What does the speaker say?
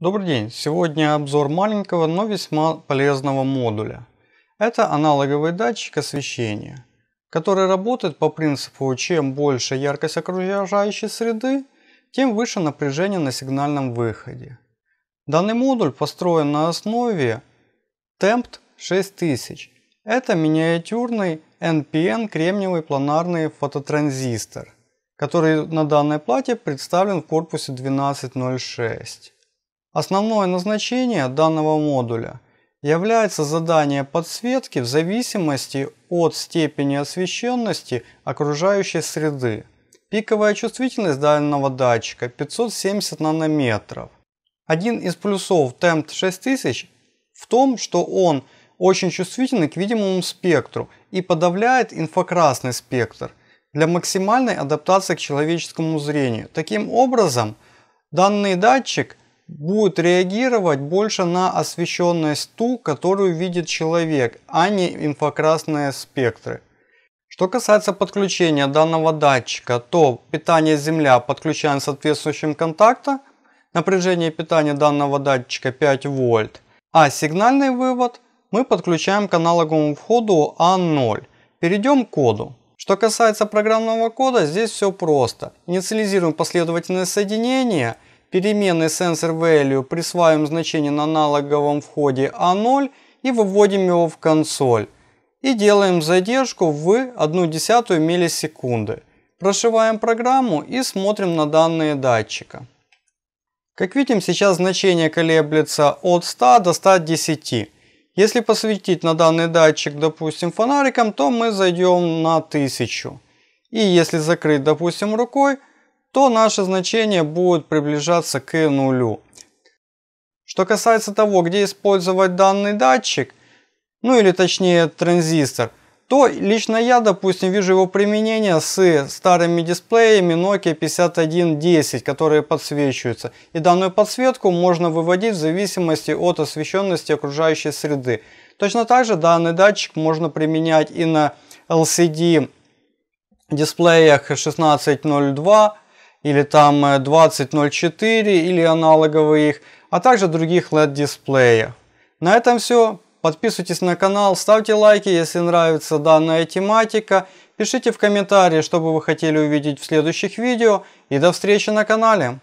Добрый день! Сегодня обзор маленького, но весьма полезного модуля. Это аналоговый датчик освещения, который работает по принципу чем больше яркость окружающей среды, тем выше напряжение на сигнальном выходе. Данный модуль построен на основе TEMPT 6000. Это миниатюрный NPN кремниевый планарный фототранзистор, который на данной плате представлен в корпусе 1206. Основное назначение данного модуля является задание подсветки в зависимости от степени освещенности окружающей среды. Пиковая чувствительность данного датчика 570 нанометров. Один из плюсов TEMT 6000 в том, что он очень чувствительный к видимому спектру и подавляет инфракрасный спектр для максимальной адаптации к человеческому зрению. Таким образом, данный датчик будет реагировать больше на освещенность ту, которую видит человек, а не инфракрасные спектры. Что касается подключения данного датчика, то питание Земля подключаем соответствующим контактом, напряжение питания данного датчика 5 вольт, а сигнальный вывод мы подключаем к аналоговому входу А0. Перейдем к коду. Что касается программного кода, здесь все просто. Инициализируем последовательное соединение – переменной sensor value присваиваем значение на аналоговом входе A0 а и выводим его в консоль. И делаем задержку в десятую миллисекунды. Прошиваем программу и смотрим на данные датчика. Как видим, сейчас значение колеблется от 100 до 110. Если посветить на данный датчик, допустим, фонариком, то мы зайдем на 1000. И если закрыть, допустим, рукой, то наше значение будет приближаться к нулю. Что касается того, где использовать данный датчик, ну или точнее транзистор, то лично я, допустим, вижу его применение с старыми дисплеями Nokia 5110, которые подсвечиваются. И данную подсветку можно выводить в зависимости от освещенности окружающей среды. Точно так же данный датчик можно применять и на LCD дисплеях 1602, или там 2004 э, или аналоговые их, а также других LED-дисплеев. На этом все. Подписывайтесь на канал, ставьте лайки, если нравится данная тематика. Пишите в комментарии, что бы вы хотели увидеть в следующих видео. И до встречи на канале.